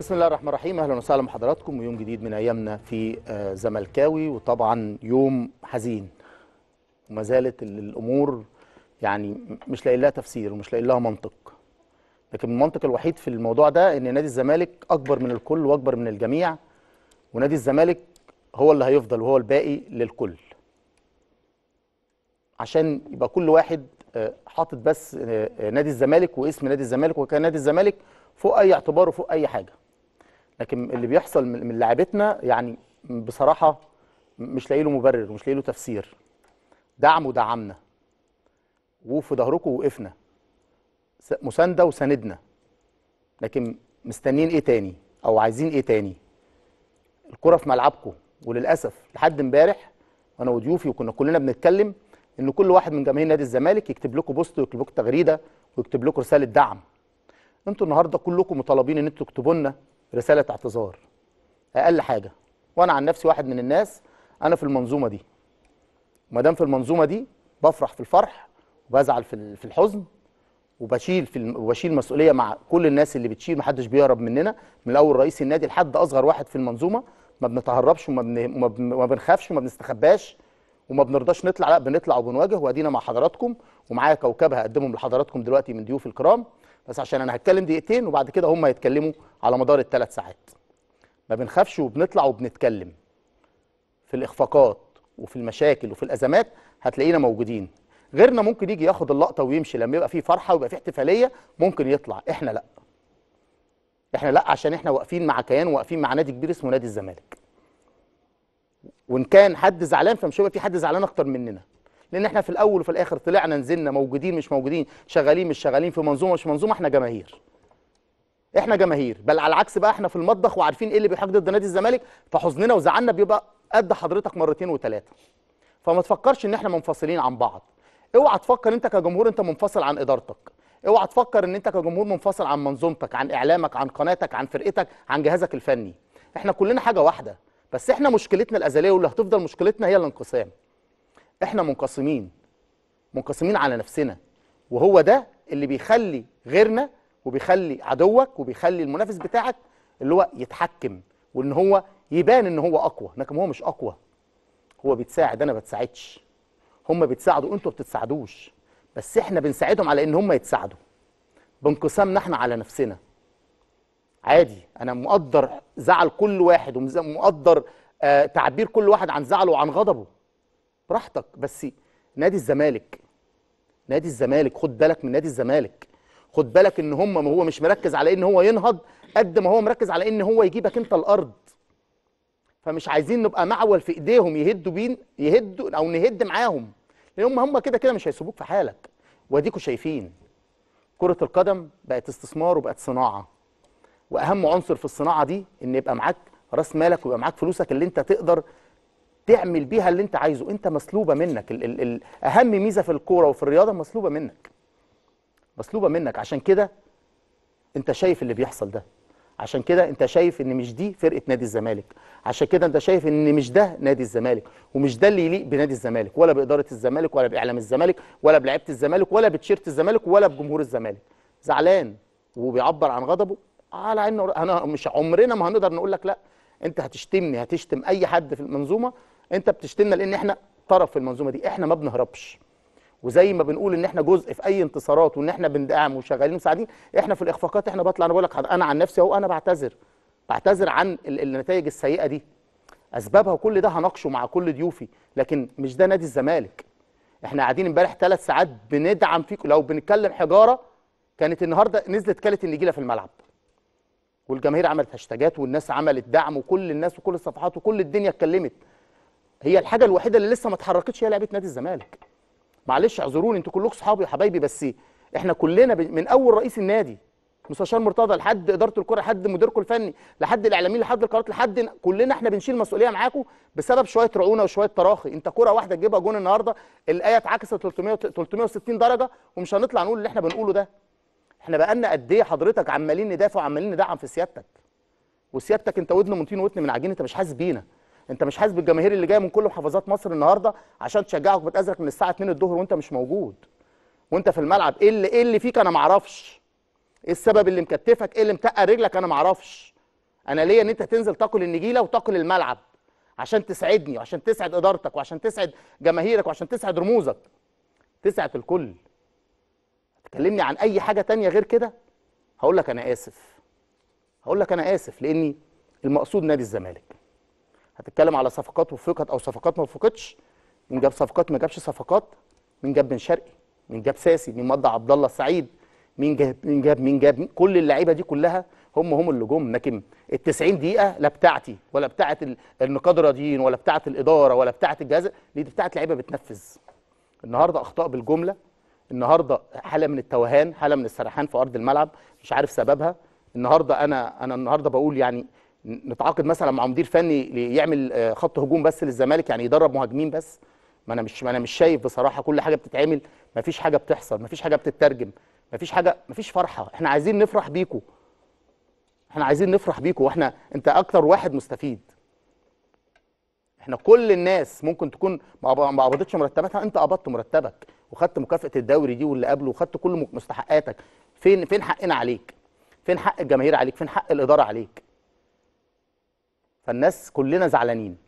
بسم الله الرحمن الرحيم اهلا وسهلا بحضراتكم ويوم جديد من ايامنا في آه، زملكاوي وطبعا يوم حزين وما زالت الامور يعني مش لاقي لها تفسير ومش لاقي لها منطق لكن المنطق الوحيد في الموضوع ده ان نادي الزمالك اكبر من الكل واكبر من الجميع ونادي الزمالك هو اللي هيفضل وهو الباقي للكل عشان يبقى كل واحد آه، حاطط بس آه، نادي الزمالك واسم نادي الزمالك وكان نادي الزمالك فوق اي اعتبار وفوق اي حاجه لكن اللي بيحصل من لعبتنا يعني بصراحه مش لاقي له مبرر ومش لاقي له تفسير دعم ودعمنا وفي ظهركم وقفنا مسانده وساندنا لكن مستنيين ايه تاني او عايزين ايه تاني الكره في ملعبكم وللاسف لحد امبارح وانا وضيوفي وكنا كلنا بنتكلم ان كل واحد من جماهير نادي الزمالك يكتب لكم بوست ويكتب لكم تغريده ويكتب لكم رساله دعم انتوا النهارده كلكم مطالبين ان انتوا تكتبوا لنا رساله اعتذار اقل حاجه وانا عن نفسي واحد من الناس انا في المنظومه دي ما دام في المنظومه دي بفرح في الفرح وبزعل في في الحزن وبشيل في الم... وبشيل مسؤوليه مع كل الناس اللي بتشيل محدش بيهرب مننا من اول رئيس النادي لحد اصغر واحد في المنظومه ما بنتهربش وما بن... ما, بن... ما بنخافش وما بنستخباش وما بنرضاش نطلع لا بنطلع وبنواجه وادينا مع حضراتكم ومعايا كوكبه هقدمهم لحضراتكم دلوقتي من ضيوف الكرام بس عشان انا هتكلم دقيقتين وبعد كده هم هيتكلموا على مدار الثلاث ساعات ما بنخافش وبنطلع وبنتكلم في الاخفاقات وفي المشاكل وفي الازمات هتلاقينا موجودين غيرنا ممكن يجي ياخد اللقطه ويمشي لما يبقى في فرحه ويبقى في احتفاليه ممكن يطلع احنا لا احنا لا عشان احنا واقفين مع كيان واقفين مع نادي كبير اسمه نادي الزمالك وان كان حد زعلان فمش هيبقى في حد زعلان اكتر مننا لان احنا في الاول وفي الاخر طلعنا نزلنا موجودين مش موجودين شغالين مش شغالين في منظومه مش منظومه احنا جماهير احنا جماهير بل على العكس بقى احنا في المطبخ وعارفين ايه اللي بيحقد ضد نادي الزمالك فحزننا وزعلنا بيبقى قد حضرتك مرتين وثلاثه فما تفكرش ان احنا منفصلين عن بعض اوعى تفكر انت كجمهور انت منفصل عن ادارتك اوعى تفكر ان انت كجمهور منفصل عن منظومتك عن اعلامك عن قناتك عن فرقتك عن جهازك الفني احنا كلنا حاجه واحده بس احنا مشكلتنا الازليه واللي هتفضل مشكلتنا هي الانقسام احنا منقسمين منقسمين على نفسنا وهو ده اللي بيخلي غيرنا وبيخلي عدوك وبيخلي المنافس بتاعك اللي هو يتحكم وان هو يبان ان هو اقوى لكن هو مش اقوى هو بيتساعد انا بتساعدش هم بيتساعدوا انتوا بتتساعدوش بس احنا بنساعدهم على ان هم يتساعدوا بانقسامنا احنا على نفسنا عادي انا مقدر زعل كل واحد ومقدر آه، تعبير كل واحد عن زعله وعن غضبه براحتك بس نادي الزمالك نادي الزمالك خد بالك من نادي الزمالك خد بالك ان هم ما هو مش مركز على ان هو ينهض قد ما هو مركز على ان هو يجيبك انت الارض فمش عايزين نبقى معول في ايديهم يهدوا بين يهدوا او نهد معاهم لان هم هم كده كده مش هيسيبوك في حالك واديكوا شايفين كرة القدم بقت استثمار وبقت صناعة واهم عنصر في الصناعة دي ان يبقى معاك راس مالك ويبقى معاك فلوسك اللي انت تقدر تعمل بيها اللي انت عايزه انت مسلوبه منك ال ال ال اهم ميزه في الكوره وفي الرياضه مسلوبه منك مسلوبه منك عشان كده انت شايف اللي بيحصل ده عشان كده انت شايف ان مش دي فرقه نادي الزمالك عشان كده انت شايف ان مش ده نادي الزمالك ومش ده اللي يليق بنادي الزمالك ولا باداره الزمالك ولا باعلام الزمالك ولا بلعيبه الزمالك ولا بتشيرت الزمالك ولا بجمهور الزمالك زعلان وبيعبر عن غضبه على انه انا مش عمرنا ما هنقدر نقول لك لا انت هتشتمني هتشتم اي حد في المنظومه انت بتشتمنا لان احنا طرف في المنظومه دي احنا ما بنهربش وزي ما بنقول ان احنا جزء في اي انتصارات وان احنا بندعم وشغالين مساعدين احنا في الاخفاقات احنا بطلع انا بقول لك انا عن نفسي اهو انا بعتذر بعتذر عن النتائج السيئه دي اسبابها وكل ده هناقشه مع كل ضيوفي لكن مش ده نادي الزمالك احنا قاعدين امبارح ثلاث ساعات بندعم فيكم لو بنتكلم حجاره كانت النهارده نزلت كاله النجيله في الملعب والجماهير عملت هاشتاجات والناس عملت دعم وكل الناس وكل الصفحات وكل الدنيا اتكلمت هي الحاجه الوحيده اللي لسه ما اتحركتش هي لعبه نادي الزمالك معلش اعذروني انتوا كلكم صحابي وحبايبي بس احنا كلنا من اول رئيس النادي مستشار مرتضى لحد اداره الكره لحد مديركم الفني لحد الاعلاميين لحد القرارات لحد كلنا احنا بنشيل مسؤوليه معاكم بسبب شويه رعونه وشويه تراخي انت كره واحده تجيبها جون النهارده الايه اتعكست 300 360 درجه ومش هنطلع نقول اللي احنا بنقوله ده احنا بقالنا قد ايه حضرتك عمالين ندافع وعمالين ندعم في سيادتك وسيادتك انت ودن منتين ودن من عجين انت مش حاسس بينا انت مش حاسس بالجماهير اللي جايه من كل محافظات مصر النهارده عشان تشجعك وتازرك من الساعه 2 الظهر وانت مش موجود وانت في الملعب ايه اللي ايه اللي فيك انا ما اعرفش ايه السبب اللي مكتفك ايه اللي متقل رجلك انا ما اعرفش انا ليا ان انت تنزل تاكل النجيله وتاكل الملعب عشان تسعدني وعشان تسعد ادارتك وعشان تسعد جماهيرك وعشان تسعد رموزك تسعد الكل تكلمني عن اي حاجه تانية غير كده هقول لك انا اسف هقول لك انا اسف لاني المقصود نادي الزمالك هتتكلم على صفقات وفقت او صفقات ما وفقتش مين جاب صفقات ما جابش صفقات مين جاب بن شرقي مين جاب ساسي مين مضى عبد الله السعيد مين جاب مين جاب مين جاب مين كل اللعيبه دي كلها هم هم اللي جم لكن ال 90 دقيقه لا بتاعتي ولا بتاعه النقاد راضيين ولا بتاعه الاداره ولا بتاعه الجهاز دي بتاعه لعيبه بتنفذ النهارده اخطاء بالجمله النهارده حاله من التوهان حاله من السرحان في ارض الملعب مش عارف سببها النهارده انا انا النهارده بقول يعني نتعاقد مثلا مع مدير فني ليعمل آه، خط هجوم بس للزمالك يعني يدرب مهاجمين بس ما انا مش ما انا مش شايف بصراحه كل حاجه بتتعمل ما فيش حاجه بتحصل ما فيش حاجه بتترجم ما فيش حاجه ما فيش فرحه احنا عايزين نفرح بيكو احنا عايزين نفرح بيكو واحنا انت اكتر واحد مستفيد احنا كل الناس ممكن تكون ما قبضتش مرتباتها انت قبضت مرتبك وخدت مكافاه الدوري دي واللي قبله وخدت كل مستحقاتك فين فين حقنا عليك فين حق الجماهير عليك فين حق الاداره عليك فالناس كلنا زعلانين